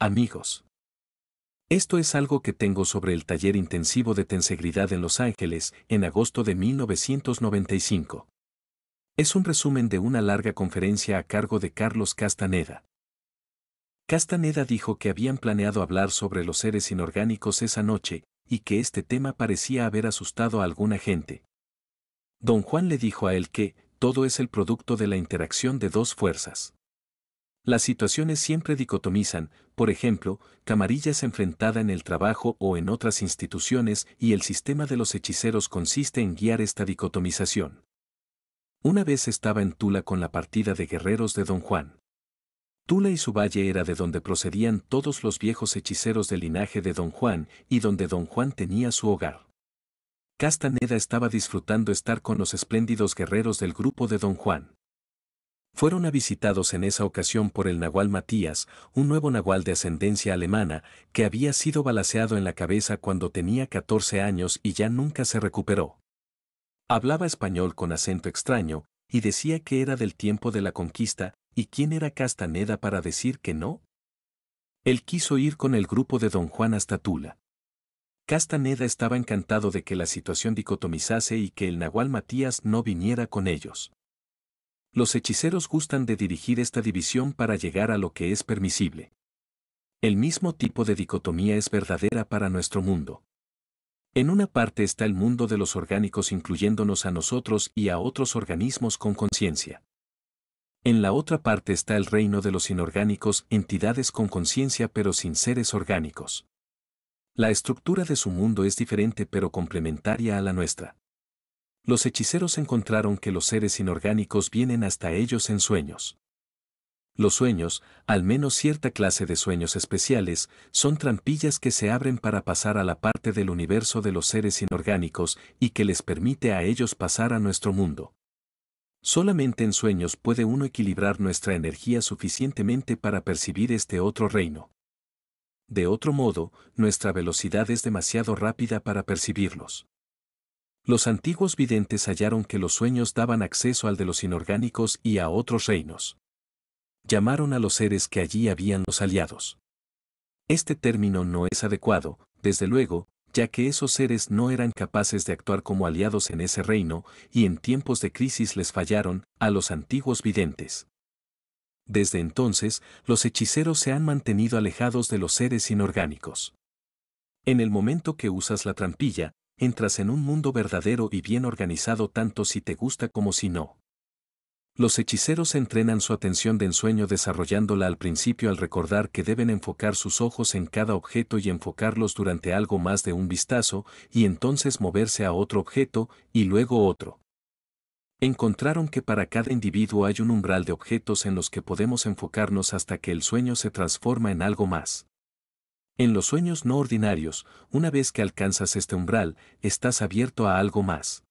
Amigos. Esto es algo que tengo sobre el taller intensivo de tensegridad en Los Ángeles en agosto de 1995. Es un resumen de una larga conferencia a cargo de Carlos Castaneda. Castaneda dijo que habían planeado hablar sobre los seres inorgánicos esa noche y que este tema parecía haber asustado a alguna gente. Don Juan le dijo a él que todo es el producto de la interacción de dos fuerzas. Las situaciones siempre dicotomizan, por ejemplo, camarillas enfrentada en el trabajo o en otras instituciones y el sistema de los hechiceros consiste en guiar esta dicotomización. Una vez estaba en Tula con la partida de guerreros de Don Juan. Tula y su valle era de donde procedían todos los viejos hechiceros del linaje de Don Juan y donde Don Juan tenía su hogar. Castaneda estaba disfrutando estar con los espléndidos guerreros del grupo de Don Juan fueron visitados en esa ocasión por el Nahual Matías, un nuevo Nahual de ascendencia alemana, que había sido balaseado en la cabeza cuando tenía 14 años y ya nunca se recuperó. Hablaba español con acento extraño, y decía que era del tiempo de la conquista, y quién era Castaneda para decir que no. Él quiso ir con el grupo de don Juan hasta Tula. Castaneda estaba encantado de que la situación dicotomizase y que el Nahual Matías no viniera con ellos los hechiceros gustan de dirigir esta división para llegar a lo que es permisible. El mismo tipo de dicotomía es verdadera para nuestro mundo. En una parte está el mundo de los orgánicos incluyéndonos a nosotros y a otros organismos con conciencia. En la otra parte está el reino de los inorgánicos, entidades con conciencia pero sin seres orgánicos. La estructura de su mundo es diferente pero complementaria a la nuestra los hechiceros encontraron que los seres inorgánicos vienen hasta ellos en sueños. Los sueños, al menos cierta clase de sueños especiales, son trampillas que se abren para pasar a la parte del universo de los seres inorgánicos y que les permite a ellos pasar a nuestro mundo. Solamente en sueños puede uno equilibrar nuestra energía suficientemente para percibir este otro reino. De otro modo, nuestra velocidad es demasiado rápida para percibirlos los antiguos videntes hallaron que los sueños daban acceso al de los inorgánicos y a otros reinos. Llamaron a los seres que allí habían los aliados. Este término no es adecuado, desde luego, ya que esos seres no eran capaces de actuar como aliados en ese reino y en tiempos de crisis les fallaron a los antiguos videntes. Desde entonces, los hechiceros se han mantenido alejados de los seres inorgánicos. En el momento que usas la trampilla, entras en un mundo verdadero y bien organizado tanto si te gusta como si no. Los hechiceros entrenan su atención de ensueño desarrollándola al principio al recordar que deben enfocar sus ojos en cada objeto y enfocarlos durante algo más de un vistazo, y entonces moverse a otro objeto, y luego otro. Encontraron que para cada individuo hay un umbral de objetos en los que podemos enfocarnos hasta que el sueño se transforma en algo más. En los sueños no ordinarios, una vez que alcanzas este umbral, estás abierto a algo más.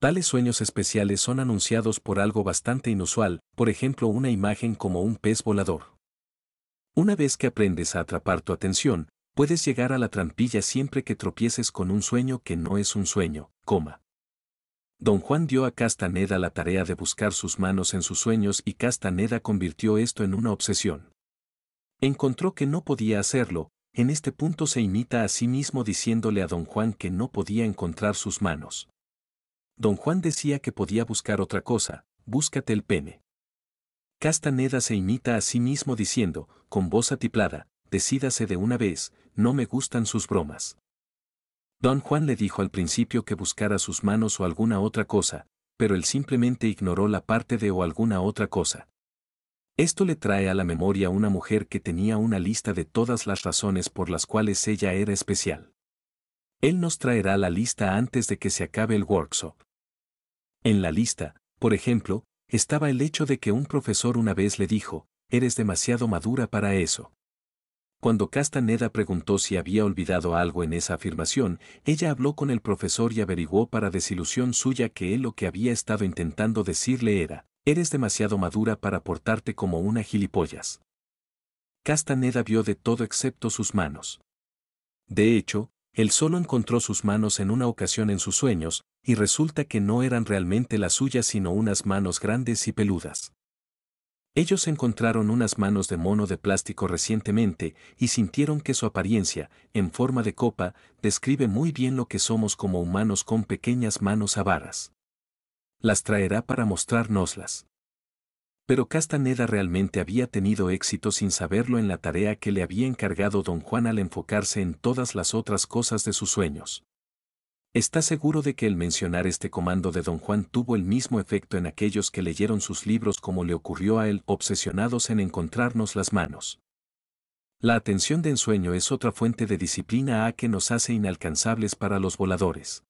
Tales sueños especiales son anunciados por algo bastante inusual, por ejemplo una imagen como un pez volador. Una vez que aprendes a atrapar tu atención, puedes llegar a la trampilla siempre que tropieces con un sueño que no es un sueño, coma. Don Juan dio a Castaneda la tarea de buscar sus manos en sus sueños y Castaneda convirtió esto en una obsesión. Encontró que no podía hacerlo, en este punto se imita a sí mismo diciéndole a don Juan que no podía encontrar sus manos. Don Juan decía que podía buscar otra cosa, búscate el pene. Castaneda se imita a sí mismo diciendo, con voz atiplada, decídase de una vez, no me gustan sus bromas. Don Juan le dijo al principio que buscara sus manos o alguna otra cosa, pero él simplemente ignoró la parte de o alguna otra cosa. Esto le trae a la memoria una mujer que tenía una lista de todas las razones por las cuales ella era especial. Él nos traerá la lista antes de que se acabe el workshop. En la lista, por ejemplo, estaba el hecho de que un profesor una vez le dijo, eres demasiado madura para eso. Cuando Castaneda preguntó si había olvidado algo en esa afirmación, ella habló con el profesor y averiguó para desilusión suya que él lo que había estado intentando decirle era, Eres demasiado madura para portarte como una gilipollas. Castaneda vio de todo excepto sus manos. De hecho, él solo encontró sus manos en una ocasión en sus sueños, y resulta que no eran realmente las suyas sino unas manos grandes y peludas. Ellos encontraron unas manos de mono de plástico recientemente y sintieron que su apariencia, en forma de copa, describe muy bien lo que somos como humanos con pequeñas manos avaras las traerá para mostrárnoslas. Pero Castaneda realmente había tenido éxito sin saberlo en la tarea que le había encargado don Juan al enfocarse en todas las otras cosas de sus sueños. Está seguro de que el mencionar este comando de don Juan tuvo el mismo efecto en aquellos que leyeron sus libros como le ocurrió a él, obsesionados en encontrarnos las manos. La atención de ensueño es otra fuente de disciplina A que nos hace inalcanzables para los voladores.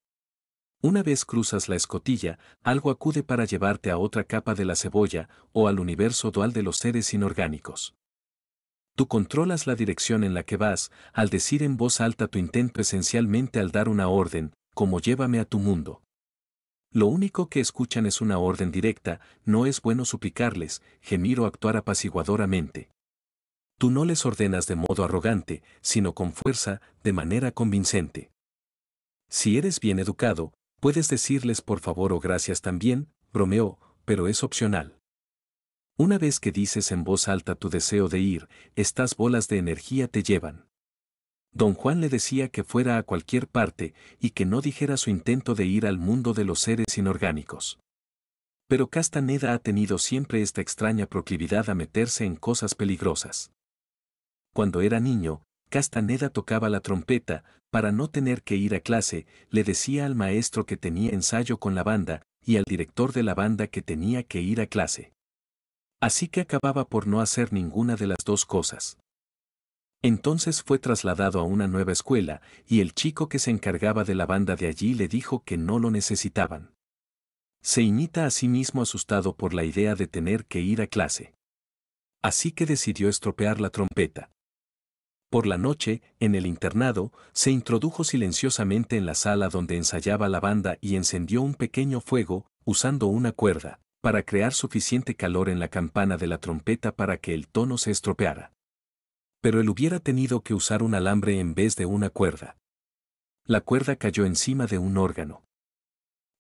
Una vez cruzas la escotilla, algo acude para llevarte a otra capa de la cebolla o al universo dual de los seres inorgánicos. Tú controlas la dirección en la que vas, al decir en voz alta tu intento esencialmente al dar una orden, como llévame a tu mundo. Lo único que escuchan es una orden directa, no es bueno suplicarles, gemir o actuar apaciguadoramente. Tú no les ordenas de modo arrogante, sino con fuerza, de manera convincente. Si eres bien educado, Puedes decirles por favor o gracias también, bromeó, pero es opcional. Una vez que dices en voz alta tu deseo de ir, estas bolas de energía te llevan. Don Juan le decía que fuera a cualquier parte y que no dijera su intento de ir al mundo de los seres inorgánicos. Pero Castaneda ha tenido siempre esta extraña proclividad a meterse en cosas peligrosas. Cuando era niño, Castaneda tocaba la trompeta, para no tener que ir a clase, le decía al maestro que tenía ensayo con la banda, y al director de la banda que tenía que ir a clase. Así que acababa por no hacer ninguna de las dos cosas. Entonces fue trasladado a una nueva escuela, y el chico que se encargaba de la banda de allí le dijo que no lo necesitaban. Se imita a sí mismo asustado por la idea de tener que ir a clase. Así que decidió estropear la trompeta. Por la noche, en el internado, se introdujo silenciosamente en la sala donde ensayaba la banda y encendió un pequeño fuego, usando una cuerda, para crear suficiente calor en la campana de la trompeta para que el tono se estropeara. Pero él hubiera tenido que usar un alambre en vez de una cuerda. La cuerda cayó encima de un órgano.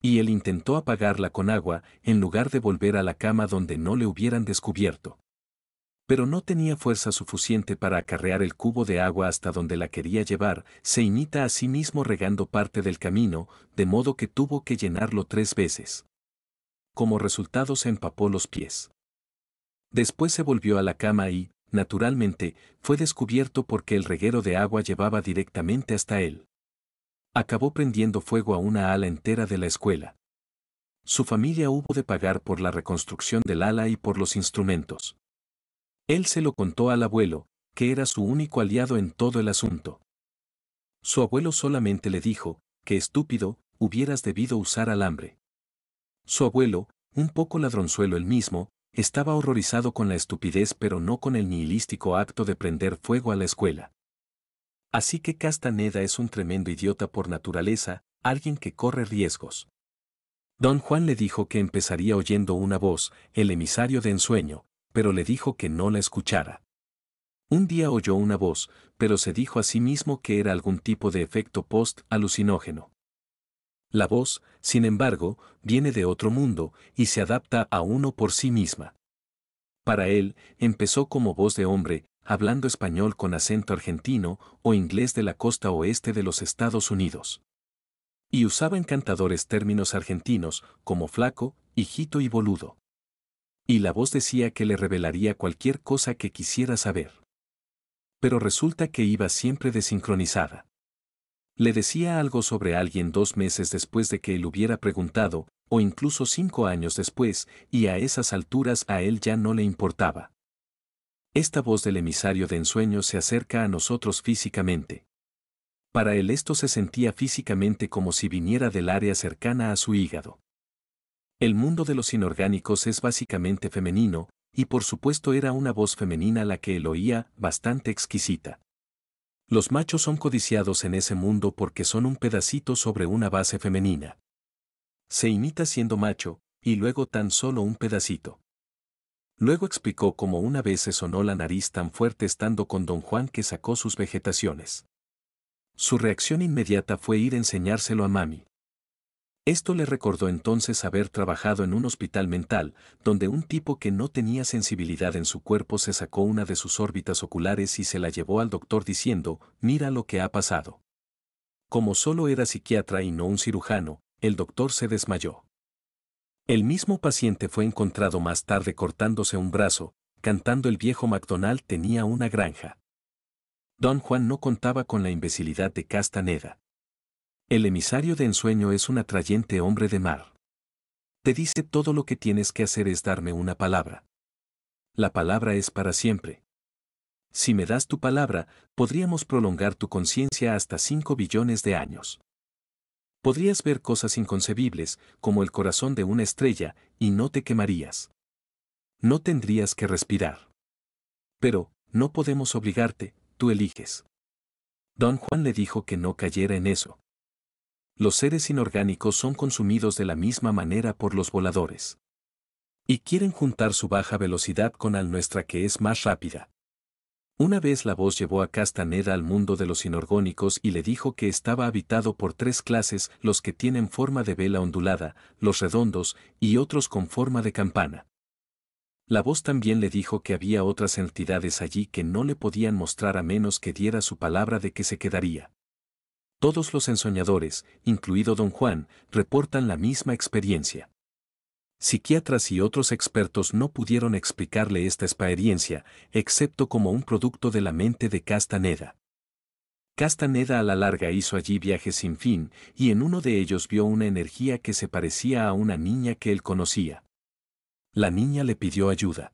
Y él intentó apagarla con agua, en lugar de volver a la cama donde no le hubieran descubierto pero no tenía fuerza suficiente para acarrear el cubo de agua hasta donde la quería llevar, se imita a sí mismo regando parte del camino, de modo que tuvo que llenarlo tres veces. Como resultado se empapó los pies. Después se volvió a la cama y, naturalmente, fue descubierto porque el reguero de agua llevaba directamente hasta él. Acabó prendiendo fuego a una ala entera de la escuela. Su familia hubo de pagar por la reconstrucción del ala y por los instrumentos. Él se lo contó al abuelo, que era su único aliado en todo el asunto. Su abuelo solamente le dijo, que estúpido, hubieras debido usar alambre. Su abuelo, un poco ladronzuelo él mismo, estaba horrorizado con la estupidez pero no con el nihilístico acto de prender fuego a la escuela. Así que Castaneda es un tremendo idiota por naturaleza, alguien que corre riesgos. Don Juan le dijo que empezaría oyendo una voz, el emisario de ensueño, pero le dijo que no la escuchara. Un día oyó una voz, pero se dijo a sí mismo que era algún tipo de efecto post-alucinógeno. La voz, sin embargo, viene de otro mundo y se adapta a uno por sí misma. Para él, empezó como voz de hombre, hablando español con acento argentino o inglés de la costa oeste de los Estados Unidos. Y usaba encantadores términos argentinos como flaco, hijito y boludo. Y la voz decía que le revelaría cualquier cosa que quisiera saber. Pero resulta que iba siempre desincronizada. Le decía algo sobre alguien dos meses después de que él hubiera preguntado, o incluso cinco años después, y a esas alturas a él ya no le importaba. Esta voz del emisario de ensueño se acerca a nosotros físicamente. Para él esto se sentía físicamente como si viniera del área cercana a su hígado. El mundo de los inorgánicos es básicamente femenino, y por supuesto era una voz femenina la que él oía, bastante exquisita. Los machos son codiciados en ese mundo porque son un pedacito sobre una base femenina. Se imita siendo macho, y luego tan solo un pedacito. Luego explicó cómo una vez se sonó la nariz tan fuerte estando con don Juan que sacó sus vegetaciones. Su reacción inmediata fue ir a enseñárselo a mami. Esto le recordó entonces haber trabajado en un hospital mental, donde un tipo que no tenía sensibilidad en su cuerpo se sacó una de sus órbitas oculares y se la llevó al doctor diciendo, mira lo que ha pasado. Como solo era psiquiatra y no un cirujano, el doctor se desmayó. El mismo paciente fue encontrado más tarde cortándose un brazo, cantando el viejo MacDonald tenía una granja. Don Juan no contaba con la imbecilidad de Castaneda. El emisario de ensueño es un atrayente hombre de mar. Te dice todo lo que tienes que hacer es darme una palabra. La palabra es para siempre. Si me das tu palabra, podríamos prolongar tu conciencia hasta 5 billones de años. Podrías ver cosas inconcebibles, como el corazón de una estrella, y no te quemarías. No tendrías que respirar. Pero, no podemos obligarte, tú eliges. Don Juan le dijo que no cayera en eso los seres inorgánicos son consumidos de la misma manera por los voladores. Y quieren juntar su baja velocidad con la nuestra que es más rápida. Una vez la voz llevó a Castaneda al mundo de los inorgónicos y le dijo que estaba habitado por tres clases, los que tienen forma de vela ondulada, los redondos, y otros con forma de campana. La voz también le dijo que había otras entidades allí que no le podían mostrar a menos que diera su palabra de que se quedaría. Todos los ensoñadores, incluido don Juan, reportan la misma experiencia. Psiquiatras y otros expertos no pudieron explicarle esta experiencia, excepto como un producto de la mente de Castaneda. Castaneda a la larga hizo allí viajes sin fin, y en uno de ellos vio una energía que se parecía a una niña que él conocía. La niña le pidió ayuda.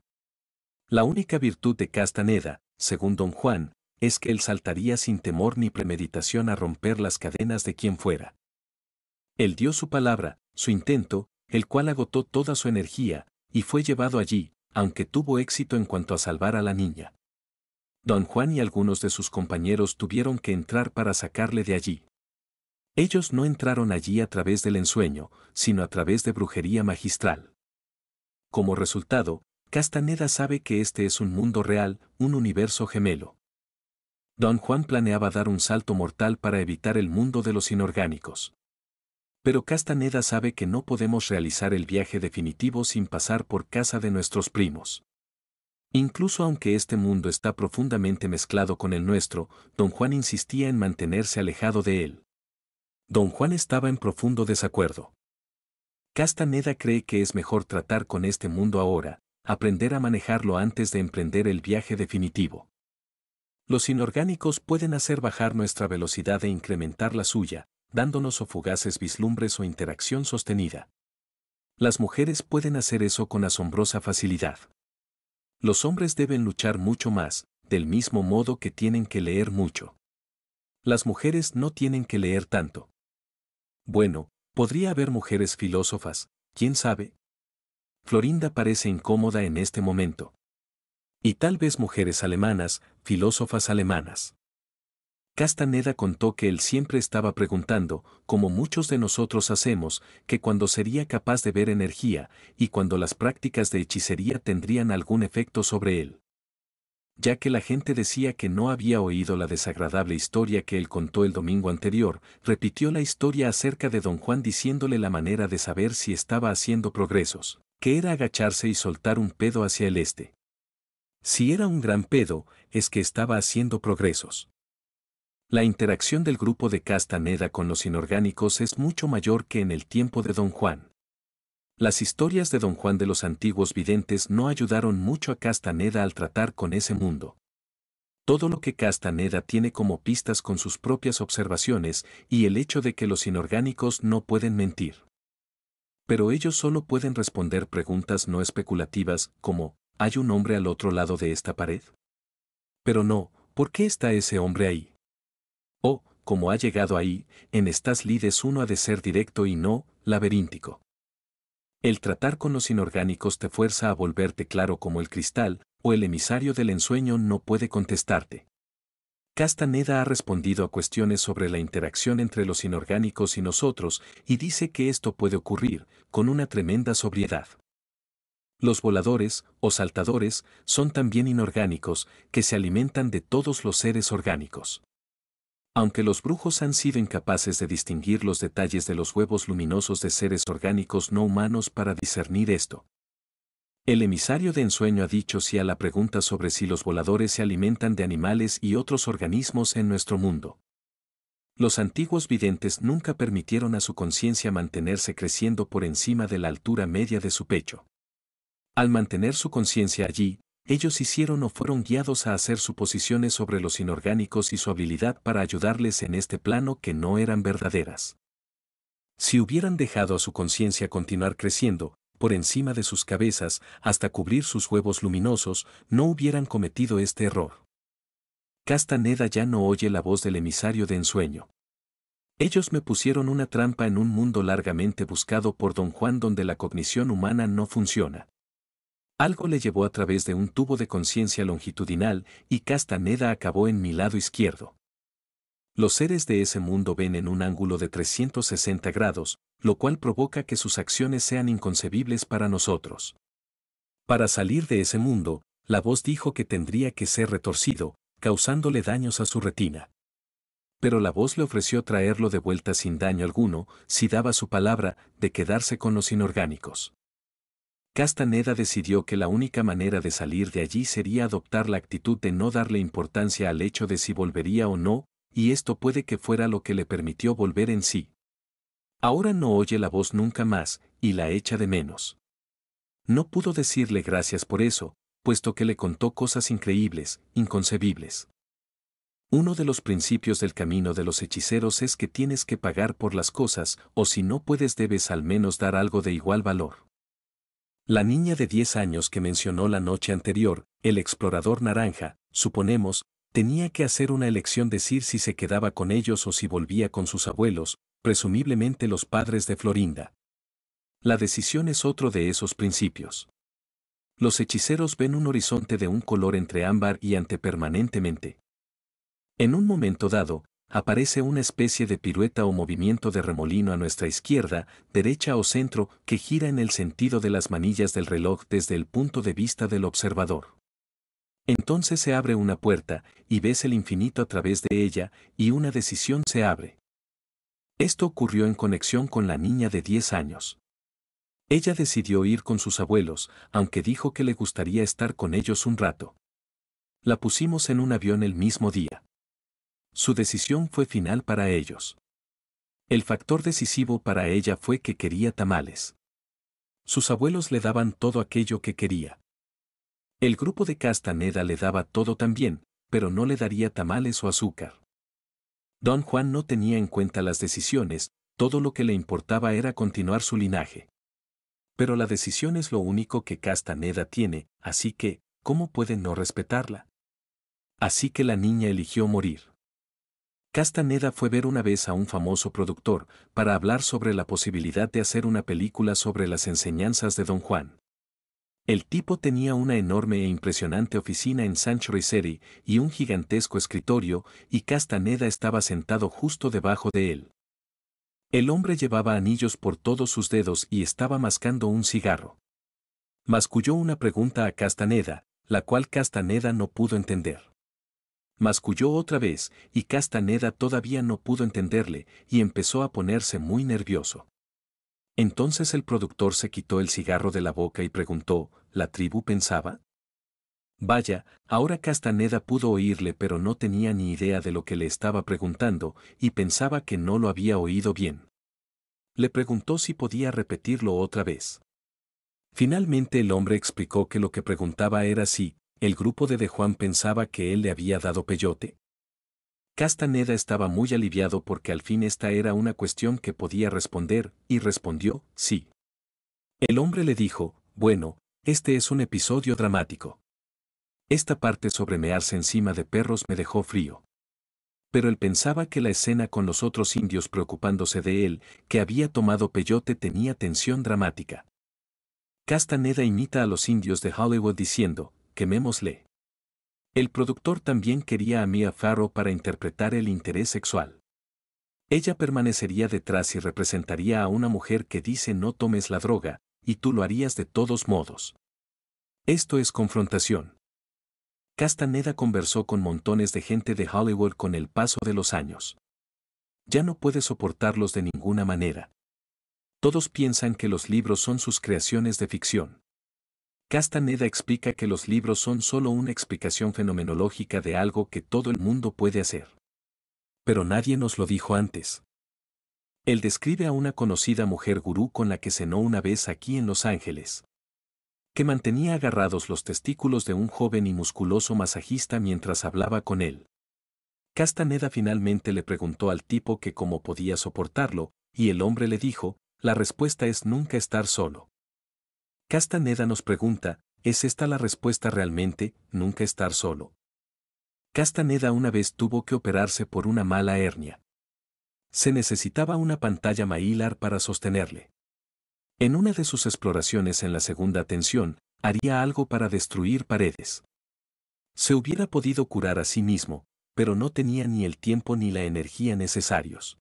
La única virtud de Castaneda, según don Juan, es que él saltaría sin temor ni premeditación a romper las cadenas de quien fuera. Él dio su palabra, su intento, el cual agotó toda su energía, y fue llevado allí, aunque tuvo éxito en cuanto a salvar a la niña. Don Juan y algunos de sus compañeros tuvieron que entrar para sacarle de allí. Ellos no entraron allí a través del ensueño, sino a través de brujería magistral. Como resultado, Castaneda sabe que este es un mundo real, un universo gemelo. Don Juan planeaba dar un salto mortal para evitar el mundo de los inorgánicos. Pero Castaneda sabe que no podemos realizar el viaje definitivo sin pasar por casa de nuestros primos. Incluso aunque este mundo está profundamente mezclado con el nuestro, don Juan insistía en mantenerse alejado de él. Don Juan estaba en profundo desacuerdo. Castaneda cree que es mejor tratar con este mundo ahora, aprender a manejarlo antes de emprender el viaje definitivo. Los inorgánicos pueden hacer bajar nuestra velocidad e incrementar la suya, dándonos o fugaces vislumbres o interacción sostenida. Las mujeres pueden hacer eso con asombrosa facilidad. Los hombres deben luchar mucho más, del mismo modo que tienen que leer mucho. Las mujeres no tienen que leer tanto. Bueno, podría haber mujeres filósofas, quién sabe. Florinda parece incómoda en este momento y tal vez mujeres alemanas, filósofas alemanas. Castaneda contó que él siempre estaba preguntando, como muchos de nosotros hacemos, que cuando sería capaz de ver energía y cuando las prácticas de hechicería tendrían algún efecto sobre él. Ya que la gente decía que no había oído la desagradable historia que él contó el domingo anterior, repitió la historia acerca de don Juan diciéndole la manera de saber si estaba haciendo progresos, que era agacharse y soltar un pedo hacia el este. Si era un gran pedo, es que estaba haciendo progresos. La interacción del grupo de Castaneda con los inorgánicos es mucho mayor que en el tiempo de Don Juan. Las historias de Don Juan de los antiguos videntes no ayudaron mucho a Castaneda al tratar con ese mundo. Todo lo que Castaneda tiene como pistas con sus propias observaciones y el hecho de que los inorgánicos no pueden mentir. Pero ellos solo pueden responder preguntas no especulativas como ¿hay un hombre al otro lado de esta pared? Pero no, ¿por qué está ese hombre ahí? O, oh, como ha llegado ahí, en estas lides uno ha de ser directo y no laberíntico. El tratar con los inorgánicos te fuerza a volverte claro como el cristal, o el emisario del ensueño no puede contestarte. Castaneda ha respondido a cuestiones sobre la interacción entre los inorgánicos y nosotros y dice que esto puede ocurrir con una tremenda sobriedad. Los voladores, o saltadores, son también inorgánicos, que se alimentan de todos los seres orgánicos. Aunque los brujos han sido incapaces de distinguir los detalles de los huevos luminosos de seres orgánicos no humanos para discernir esto. El emisario de ensueño ha dicho sí a la pregunta sobre si los voladores se alimentan de animales y otros organismos en nuestro mundo. Los antiguos videntes nunca permitieron a su conciencia mantenerse creciendo por encima de la altura media de su pecho. Al mantener su conciencia allí, ellos hicieron o fueron guiados a hacer suposiciones sobre los inorgánicos y su habilidad para ayudarles en este plano que no eran verdaderas. Si hubieran dejado a su conciencia continuar creciendo, por encima de sus cabezas, hasta cubrir sus huevos luminosos, no hubieran cometido este error. Castaneda ya no oye la voz del emisario de ensueño. Ellos me pusieron una trampa en un mundo largamente buscado por don Juan donde la cognición humana no funciona. Algo le llevó a través de un tubo de conciencia longitudinal y Castaneda acabó en mi lado izquierdo. Los seres de ese mundo ven en un ángulo de 360 grados, lo cual provoca que sus acciones sean inconcebibles para nosotros. Para salir de ese mundo, la voz dijo que tendría que ser retorcido, causándole daños a su retina. Pero la voz le ofreció traerlo de vuelta sin daño alguno, si daba su palabra, de quedarse con los inorgánicos. Castaneda decidió que la única manera de salir de allí sería adoptar la actitud de no darle importancia al hecho de si volvería o no, y esto puede que fuera lo que le permitió volver en sí. Ahora no oye la voz nunca más, y la echa de menos. No pudo decirle gracias por eso, puesto que le contó cosas increíbles, inconcebibles. Uno de los principios del camino de los hechiceros es que tienes que pagar por las cosas, o si no puedes debes al menos dar algo de igual valor. La niña de 10 años que mencionó la noche anterior, el explorador naranja, suponemos, tenía que hacer una elección decir si se quedaba con ellos o si volvía con sus abuelos, presumiblemente los padres de Florinda. La decisión es otro de esos principios. Los hechiceros ven un horizonte de un color entre ámbar y ante permanentemente. En un momento dado, aparece una especie de pirueta o movimiento de remolino a nuestra izquierda, derecha o centro que gira en el sentido de las manillas del reloj desde el punto de vista del observador. Entonces se abre una puerta y ves el infinito a través de ella y una decisión se abre. Esto ocurrió en conexión con la niña de 10 años. Ella decidió ir con sus abuelos, aunque dijo que le gustaría estar con ellos un rato. La pusimos en un avión el mismo día. Su decisión fue final para ellos. El factor decisivo para ella fue que quería tamales. Sus abuelos le daban todo aquello que quería. El grupo de Castaneda le daba todo también, pero no le daría tamales o azúcar. Don Juan no tenía en cuenta las decisiones, todo lo que le importaba era continuar su linaje. Pero la decisión es lo único que Castaneda tiene, así que, ¿cómo puede no respetarla? Así que la niña eligió morir. Castaneda fue ver una vez a un famoso productor para hablar sobre la posibilidad de hacer una película sobre las enseñanzas de Don Juan. El tipo tenía una enorme e impresionante oficina en Sancho Seri, y un gigantesco escritorio, y Castaneda estaba sentado justo debajo de él. El hombre llevaba anillos por todos sus dedos y estaba mascando un cigarro. Masculló una pregunta a Castaneda, la cual Castaneda no pudo entender masculló otra vez, y Castaneda todavía no pudo entenderle y empezó a ponerse muy nervioso. Entonces el productor se quitó el cigarro de la boca y preguntó, ¿la tribu pensaba? Vaya, ahora Castaneda pudo oírle pero no tenía ni idea de lo que le estaba preguntando y pensaba que no lo había oído bien. Le preguntó si podía repetirlo otra vez. Finalmente el hombre explicó que lo que preguntaba era si, el grupo de De Juan pensaba que él le había dado peyote. Castaneda estaba muy aliviado porque al fin esta era una cuestión que podía responder, y respondió, sí. El hombre le dijo, bueno, este es un episodio dramático. Esta parte sobre mearse encima de perros me dejó frío. Pero él pensaba que la escena con los otros indios preocupándose de él, que había tomado peyote, tenía tensión dramática. Castaneda imita a los indios de Hollywood diciendo, quemémosle. El productor también quería a Mia Farrow para interpretar el interés sexual. Ella permanecería detrás y representaría a una mujer que dice no tomes la droga, y tú lo harías de todos modos. Esto es confrontación. Castaneda conversó con montones de gente de Hollywood con el paso de los años. Ya no puede soportarlos de ninguna manera. Todos piensan que los libros son sus creaciones de ficción. Castaneda explica que los libros son solo una explicación fenomenológica de algo que todo el mundo puede hacer. Pero nadie nos lo dijo antes. Él describe a una conocida mujer gurú con la que cenó una vez aquí en Los Ángeles, que mantenía agarrados los testículos de un joven y musculoso masajista mientras hablaba con él. Castaneda finalmente le preguntó al tipo que cómo podía soportarlo, y el hombre le dijo, la respuesta es nunca estar solo. Castaneda nos pregunta, ¿es esta la respuesta realmente, nunca estar solo? Castaneda una vez tuvo que operarse por una mala hernia. Se necesitaba una pantalla maílar para sostenerle. En una de sus exploraciones en la segunda tensión, haría algo para destruir paredes. Se hubiera podido curar a sí mismo, pero no tenía ni el tiempo ni la energía necesarios.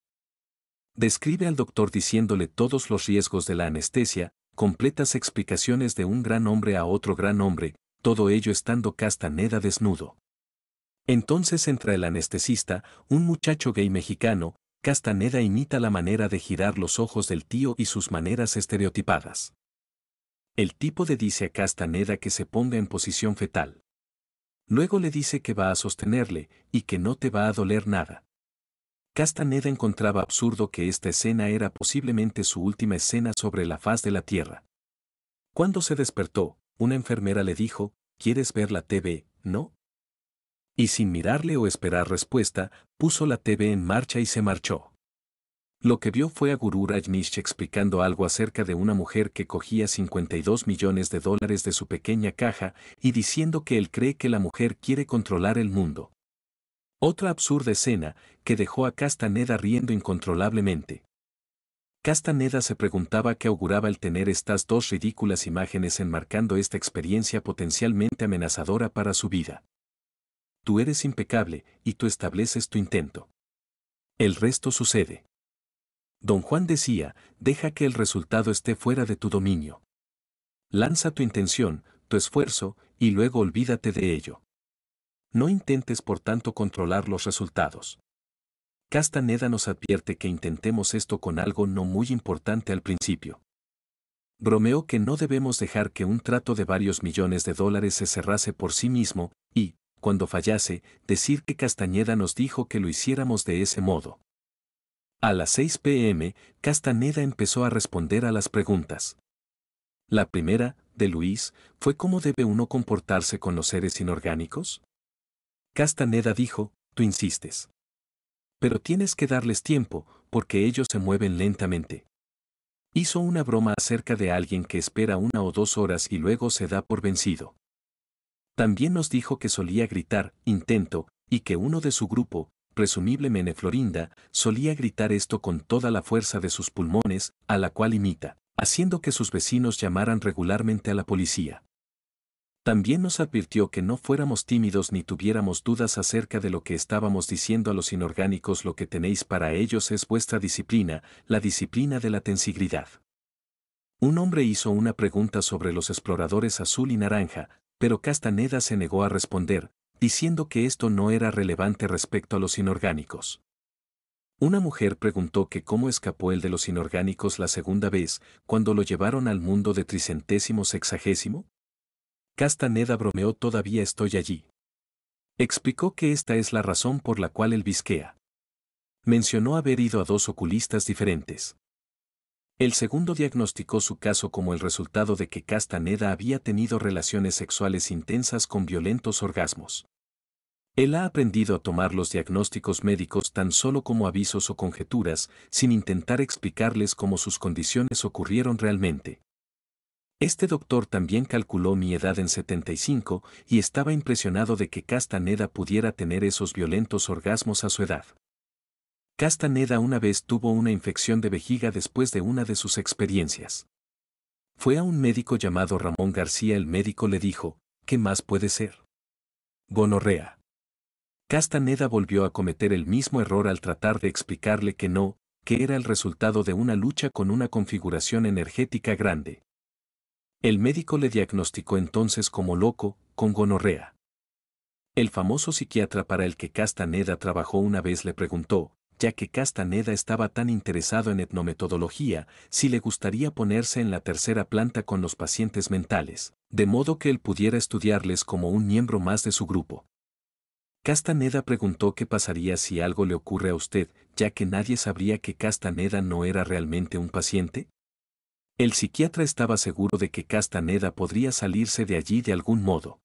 Describe al doctor diciéndole todos los riesgos de la anestesia, completas explicaciones de un gran hombre a otro gran hombre, todo ello estando Castaneda desnudo. Entonces entra el anestesista, un muchacho gay mexicano, Castaneda imita la manera de girar los ojos del tío y sus maneras estereotipadas. El tipo le dice a Castaneda que se ponga en posición fetal. Luego le dice que va a sostenerle y que no te va a doler nada. Castaneda encontraba absurdo que esta escena era posiblemente su última escena sobre la faz de la Tierra. Cuando se despertó, una enfermera le dijo, ¿Quieres ver la TV, no? Y sin mirarle o esperar respuesta, puso la TV en marcha y se marchó. Lo que vio fue a Guru Rajnish explicando algo acerca de una mujer que cogía 52 millones de dólares de su pequeña caja y diciendo que él cree que la mujer quiere controlar el mundo. Otra absurda escena que dejó a Castaneda riendo incontrolablemente. Castaneda se preguntaba qué auguraba el tener estas dos ridículas imágenes enmarcando esta experiencia potencialmente amenazadora para su vida. Tú eres impecable y tú estableces tu intento. El resto sucede. Don Juan decía, deja que el resultado esté fuera de tu dominio. Lanza tu intención, tu esfuerzo, y luego olvídate de ello no intentes por tanto controlar los resultados. Castaneda nos advierte que intentemos esto con algo no muy importante al principio. Bromeó que no debemos dejar que un trato de varios millones de dólares se cerrase por sí mismo, y, cuando fallase, decir que Castañeda nos dijo que lo hiciéramos de ese modo. A las 6 pm, Castaneda empezó a responder a las preguntas. La primera, de Luis, fue cómo debe uno comportarse con los seres inorgánicos. Castaneda dijo, tú insistes. Pero tienes que darles tiempo, porque ellos se mueven lentamente. Hizo una broma acerca de alguien que espera una o dos horas y luego se da por vencido. También nos dijo que solía gritar, intento, y que uno de su grupo, presumiblemente Florinda, solía gritar esto con toda la fuerza de sus pulmones, a la cual imita, haciendo que sus vecinos llamaran regularmente a la policía. También nos advirtió que no fuéramos tímidos ni tuviéramos dudas acerca de lo que estábamos diciendo a los inorgánicos lo que tenéis para ellos es vuestra disciplina, la disciplina de la tensigridad. Un hombre hizo una pregunta sobre los exploradores azul y naranja, pero Castaneda se negó a responder, diciendo que esto no era relevante respecto a los inorgánicos. Una mujer preguntó que cómo escapó el de los inorgánicos la segunda vez, cuando lo llevaron al mundo de tricentésimo sexagésimo, Castaneda bromeó todavía estoy allí. Explicó que esta es la razón por la cual él visquea. Mencionó haber ido a dos oculistas diferentes. El segundo diagnosticó su caso como el resultado de que Castaneda había tenido relaciones sexuales intensas con violentos orgasmos. Él ha aprendido a tomar los diagnósticos médicos tan solo como avisos o conjeturas, sin intentar explicarles cómo sus condiciones ocurrieron realmente. Este doctor también calculó mi edad en 75 y estaba impresionado de que Castaneda pudiera tener esos violentos orgasmos a su edad. Castaneda una vez tuvo una infección de vejiga después de una de sus experiencias. Fue a un médico llamado Ramón García, el médico le dijo, ¿qué más puede ser? Gonorrea. Castaneda volvió a cometer el mismo error al tratar de explicarle que no, que era el resultado de una lucha con una configuración energética grande, el médico le diagnosticó entonces como loco, con gonorrea. El famoso psiquiatra para el que Castaneda trabajó una vez le preguntó, ya que Castaneda estaba tan interesado en etnometodología, si le gustaría ponerse en la tercera planta con los pacientes mentales, de modo que él pudiera estudiarles como un miembro más de su grupo. Castaneda preguntó qué pasaría si algo le ocurre a usted, ya que nadie sabría que Castaneda no era realmente un paciente. El psiquiatra estaba seguro de que Castaneda podría salirse de allí de algún modo.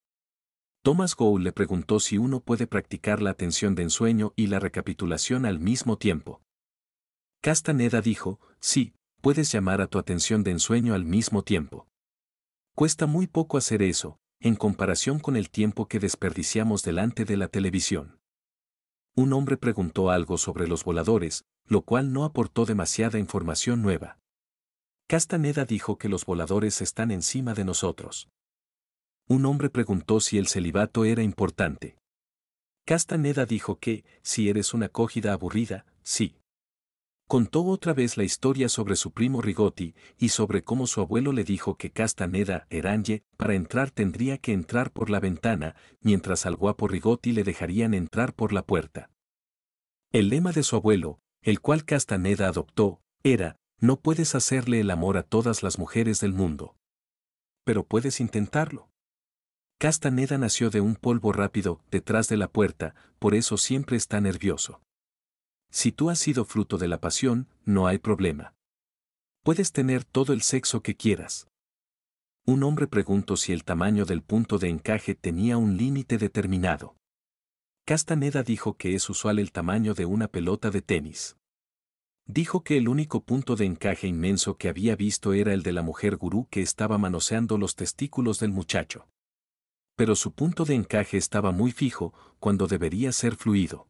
Thomas Gould le preguntó si uno puede practicar la atención de ensueño y la recapitulación al mismo tiempo. Castaneda dijo, sí, puedes llamar a tu atención de ensueño al mismo tiempo. Cuesta muy poco hacer eso, en comparación con el tiempo que desperdiciamos delante de la televisión. Un hombre preguntó algo sobre los voladores, lo cual no aportó demasiada información nueva. Castaneda dijo que los voladores están encima de nosotros. Un hombre preguntó si el celibato era importante. Castaneda dijo que, si eres una cogida aburrida, sí. Contó otra vez la historia sobre su primo Rigotti y sobre cómo su abuelo le dijo que Castaneda Eranje para entrar tendría que entrar por la ventana, mientras al guapo Rigotti le dejarían entrar por la puerta. El lema de su abuelo, el cual Castaneda adoptó, era, no puedes hacerle el amor a todas las mujeres del mundo. Pero puedes intentarlo. Castaneda nació de un polvo rápido detrás de la puerta, por eso siempre está nervioso. Si tú has sido fruto de la pasión, no hay problema. Puedes tener todo el sexo que quieras. Un hombre preguntó si el tamaño del punto de encaje tenía un límite determinado. Castaneda dijo que es usual el tamaño de una pelota de tenis. Dijo que el único punto de encaje inmenso que había visto era el de la mujer gurú que estaba manoseando los testículos del muchacho. Pero su punto de encaje estaba muy fijo, cuando debería ser fluido.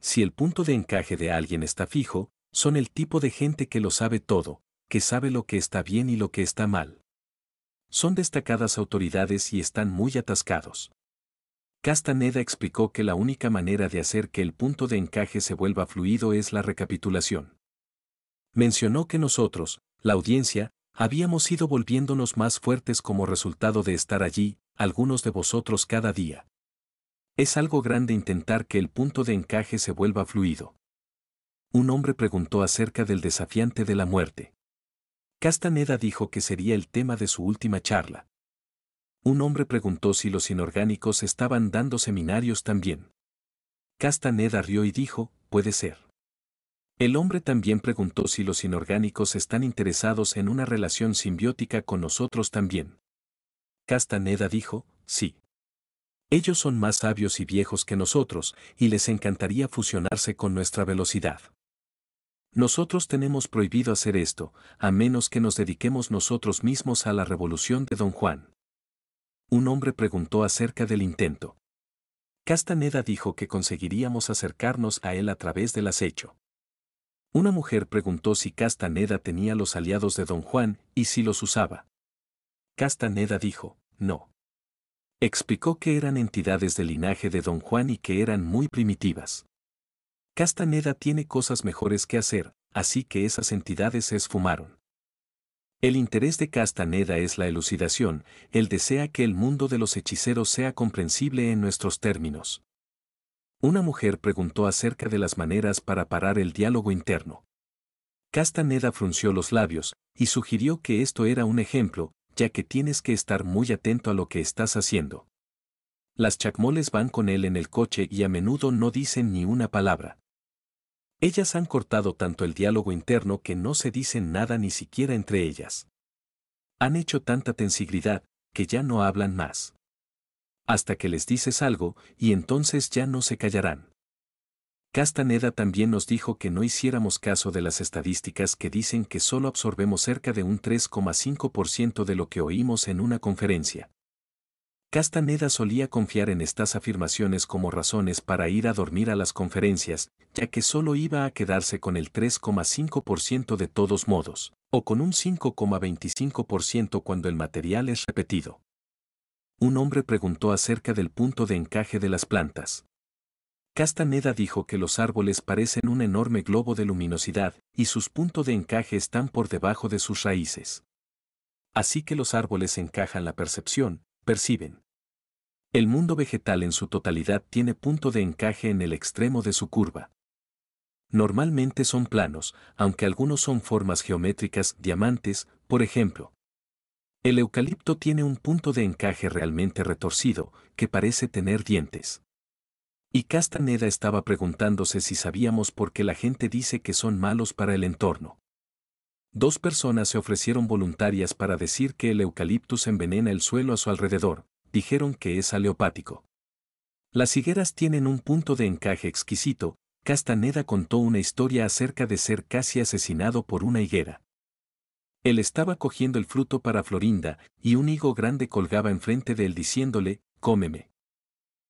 Si el punto de encaje de alguien está fijo, son el tipo de gente que lo sabe todo, que sabe lo que está bien y lo que está mal. Son destacadas autoridades y están muy atascados. Castaneda explicó que la única manera de hacer que el punto de encaje se vuelva fluido es la recapitulación. Mencionó que nosotros, la audiencia, habíamos ido volviéndonos más fuertes como resultado de estar allí, algunos de vosotros cada día. Es algo grande intentar que el punto de encaje se vuelva fluido. Un hombre preguntó acerca del desafiante de la muerte. Castaneda dijo que sería el tema de su última charla un hombre preguntó si los inorgánicos estaban dando seminarios también. Castaneda rió y dijo, puede ser. El hombre también preguntó si los inorgánicos están interesados en una relación simbiótica con nosotros también. Castaneda dijo, sí. Ellos son más sabios y viejos que nosotros, y les encantaría fusionarse con nuestra velocidad. Nosotros tenemos prohibido hacer esto, a menos que nos dediquemos nosotros mismos a la revolución de Don Juan un hombre preguntó acerca del intento. Castaneda dijo que conseguiríamos acercarnos a él a través del acecho. Una mujer preguntó si Castaneda tenía los aliados de Don Juan y si los usaba. Castaneda dijo, no. Explicó que eran entidades del linaje de Don Juan y que eran muy primitivas. Castaneda tiene cosas mejores que hacer, así que esas entidades se esfumaron. El interés de Castaneda es la elucidación, él desea que el mundo de los hechiceros sea comprensible en nuestros términos. Una mujer preguntó acerca de las maneras para parar el diálogo interno. Castaneda frunció los labios y sugirió que esto era un ejemplo, ya que tienes que estar muy atento a lo que estás haciendo. Las chacmoles van con él en el coche y a menudo no dicen ni una palabra. Ellas han cortado tanto el diálogo interno que no se dicen nada ni siquiera entre ellas. Han hecho tanta tensigridad que ya no hablan más. Hasta que les dices algo y entonces ya no se callarán. Castaneda también nos dijo que no hiciéramos caso de las estadísticas que dicen que solo absorbemos cerca de un 3,5% de lo que oímos en una conferencia. Castaneda solía confiar en estas afirmaciones como razones para ir a dormir a las conferencias, ya que solo iba a quedarse con el 3,5% de todos modos, o con un 5,25% cuando el material es repetido. Un hombre preguntó acerca del punto de encaje de las plantas. Castaneda dijo que los árboles parecen un enorme globo de luminosidad, y sus puntos de encaje están por debajo de sus raíces. Así que los árboles encajan la percepción, perciben. El mundo vegetal en su totalidad tiene punto de encaje en el extremo de su curva. Normalmente son planos, aunque algunos son formas geométricas, diamantes, por ejemplo. El eucalipto tiene un punto de encaje realmente retorcido, que parece tener dientes. Y Castaneda estaba preguntándose si sabíamos por qué la gente dice que son malos para el entorno. Dos personas se ofrecieron voluntarias para decir que el eucaliptus envenena el suelo a su alrededor, dijeron que es aleopático. Las higueras tienen un punto de encaje exquisito, Castaneda contó una historia acerca de ser casi asesinado por una higuera. Él estaba cogiendo el fruto para Florinda, y un higo grande colgaba enfrente de él diciéndole, cómeme.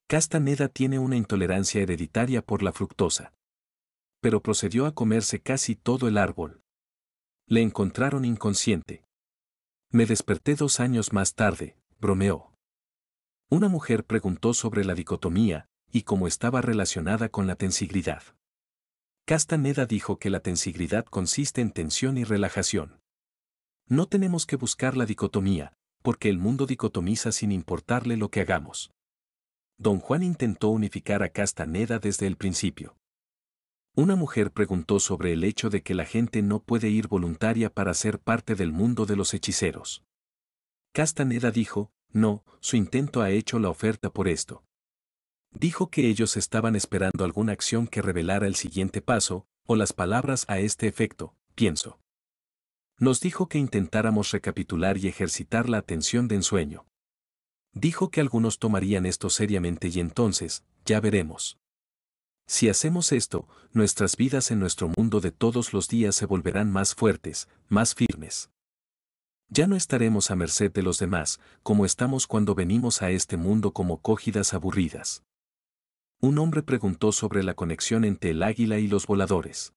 Castaneda tiene una intolerancia hereditaria por la fructosa. Pero procedió a comerse casi todo el árbol. Le encontraron inconsciente. Me desperté dos años más tarde, bromeó. Una mujer preguntó sobre la dicotomía y cómo estaba relacionada con la tensigridad. Castaneda dijo que la tensigridad consiste en tensión y relajación. No tenemos que buscar la dicotomía, porque el mundo dicotomiza sin importarle lo que hagamos. Don Juan intentó unificar a Castaneda desde el principio. Una mujer preguntó sobre el hecho de que la gente no puede ir voluntaria para ser parte del mundo de los hechiceros. Castaneda dijo, no, su intento ha hecho la oferta por esto. Dijo que ellos estaban esperando alguna acción que revelara el siguiente paso, o las palabras a este efecto, pienso. Nos dijo que intentáramos recapitular y ejercitar la atención de ensueño. Dijo que algunos tomarían esto seriamente y entonces, ya veremos. Si hacemos esto, nuestras vidas en nuestro mundo de todos los días se volverán más fuertes, más firmes ya no estaremos a merced de los demás, como estamos cuando venimos a este mundo como cógidas aburridas. Un hombre preguntó sobre la conexión entre el águila y los voladores.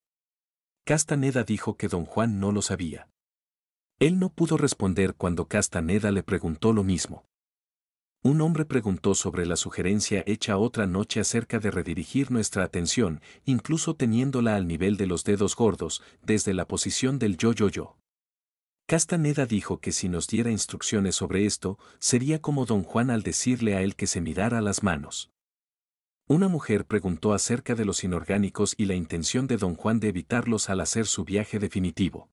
Castaneda dijo que don Juan no lo sabía. Él no pudo responder cuando Castaneda le preguntó lo mismo. Un hombre preguntó sobre la sugerencia hecha otra noche acerca de redirigir nuestra atención, incluso teniéndola al nivel de los dedos gordos, desde la posición del yo-yo-yo. Castaneda dijo que si nos diera instrucciones sobre esto, sería como don Juan al decirle a él que se mirara las manos. Una mujer preguntó acerca de los inorgánicos y la intención de don Juan de evitarlos al hacer su viaje definitivo.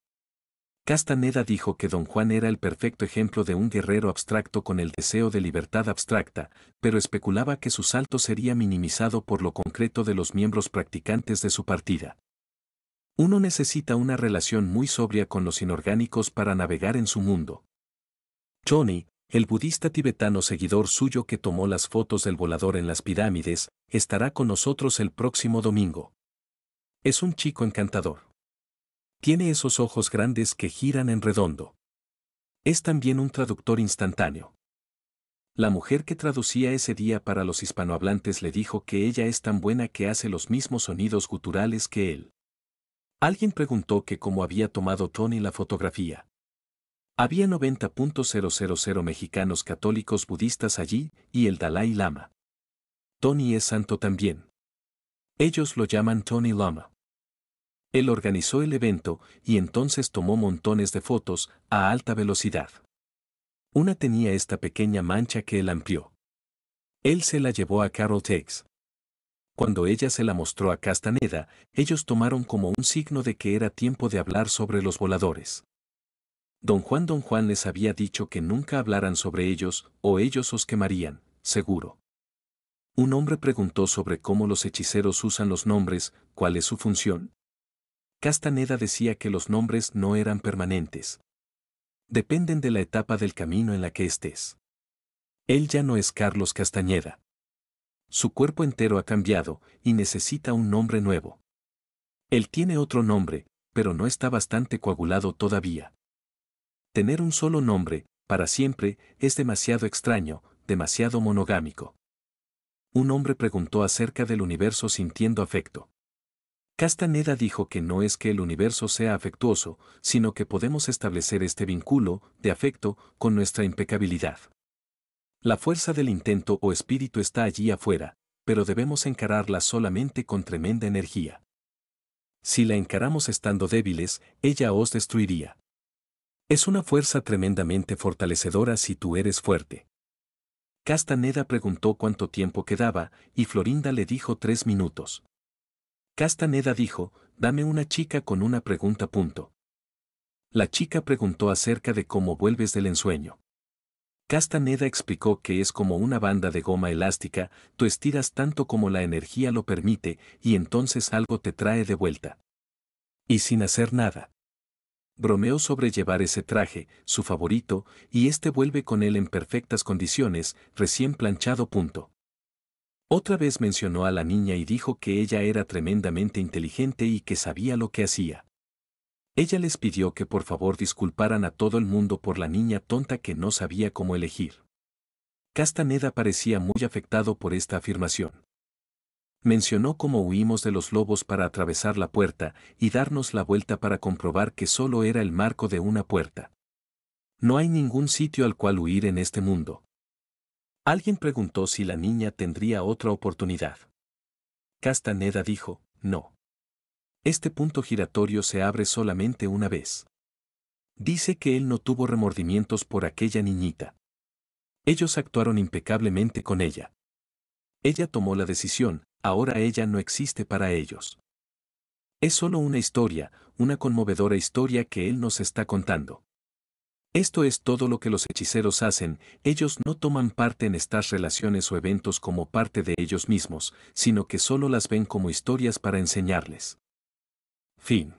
Castaneda dijo que don Juan era el perfecto ejemplo de un guerrero abstracto con el deseo de libertad abstracta, pero especulaba que su salto sería minimizado por lo concreto de los miembros practicantes de su partida. Uno necesita una relación muy sobria con los inorgánicos para navegar en su mundo. Johnny, el budista tibetano seguidor suyo que tomó las fotos del volador en las pirámides, estará con nosotros el próximo domingo. Es un chico encantador. Tiene esos ojos grandes que giran en redondo. Es también un traductor instantáneo. La mujer que traducía ese día para los hispanohablantes le dijo que ella es tan buena que hace los mismos sonidos guturales que él. Alguien preguntó que cómo había tomado Tony la fotografía. Había 90.000 mexicanos católicos budistas allí y el Dalai Lama. Tony es santo también. Ellos lo llaman Tony Lama. Él organizó el evento y entonces tomó montones de fotos a alta velocidad. Una tenía esta pequeña mancha que él amplió. Él se la llevó a Carol Takes. Cuando ella se la mostró a Castaneda, ellos tomaron como un signo de que era tiempo de hablar sobre los voladores. Don Juan Don Juan les había dicho que nunca hablaran sobre ellos, o ellos os quemarían, seguro. Un hombre preguntó sobre cómo los hechiceros usan los nombres, cuál es su función. Castaneda decía que los nombres no eran permanentes. Dependen de la etapa del camino en la que estés. Él ya no es Carlos Castañeda su cuerpo entero ha cambiado y necesita un nombre nuevo. Él tiene otro nombre, pero no está bastante coagulado todavía. Tener un solo nombre, para siempre, es demasiado extraño, demasiado monogámico. Un hombre preguntó acerca del universo sintiendo afecto. Castaneda dijo que no es que el universo sea afectuoso, sino que podemos establecer este vínculo de afecto con nuestra impecabilidad. La fuerza del intento o espíritu está allí afuera, pero debemos encararla solamente con tremenda energía. Si la encaramos estando débiles, ella os destruiría. Es una fuerza tremendamente fortalecedora si tú eres fuerte. Castaneda preguntó cuánto tiempo quedaba, y Florinda le dijo tres minutos. Castaneda dijo, dame una chica con una pregunta punto. La chica preguntó acerca de cómo vuelves del ensueño. Castaneda explicó que es como una banda de goma elástica, tú estiras tanto como la energía lo permite y entonces algo te trae de vuelta. Y sin hacer nada. Bromeó sobre llevar ese traje, su favorito, y este vuelve con él en perfectas condiciones, recién planchado. Punto. Otra vez mencionó a la niña y dijo que ella era tremendamente inteligente y que sabía lo que hacía. Ella les pidió que por favor disculparan a todo el mundo por la niña tonta que no sabía cómo elegir. Castaneda parecía muy afectado por esta afirmación. Mencionó cómo huimos de los lobos para atravesar la puerta y darnos la vuelta para comprobar que solo era el marco de una puerta. No hay ningún sitio al cual huir en este mundo. Alguien preguntó si la niña tendría otra oportunidad. Castaneda dijo, no. Este punto giratorio se abre solamente una vez. Dice que él no tuvo remordimientos por aquella niñita. Ellos actuaron impecablemente con ella. Ella tomó la decisión, ahora ella no existe para ellos. Es solo una historia, una conmovedora historia que él nos está contando. Esto es todo lo que los hechiceros hacen, ellos no toman parte en estas relaciones o eventos como parte de ellos mismos, sino que solo las ven como historias para enseñarles. Fin.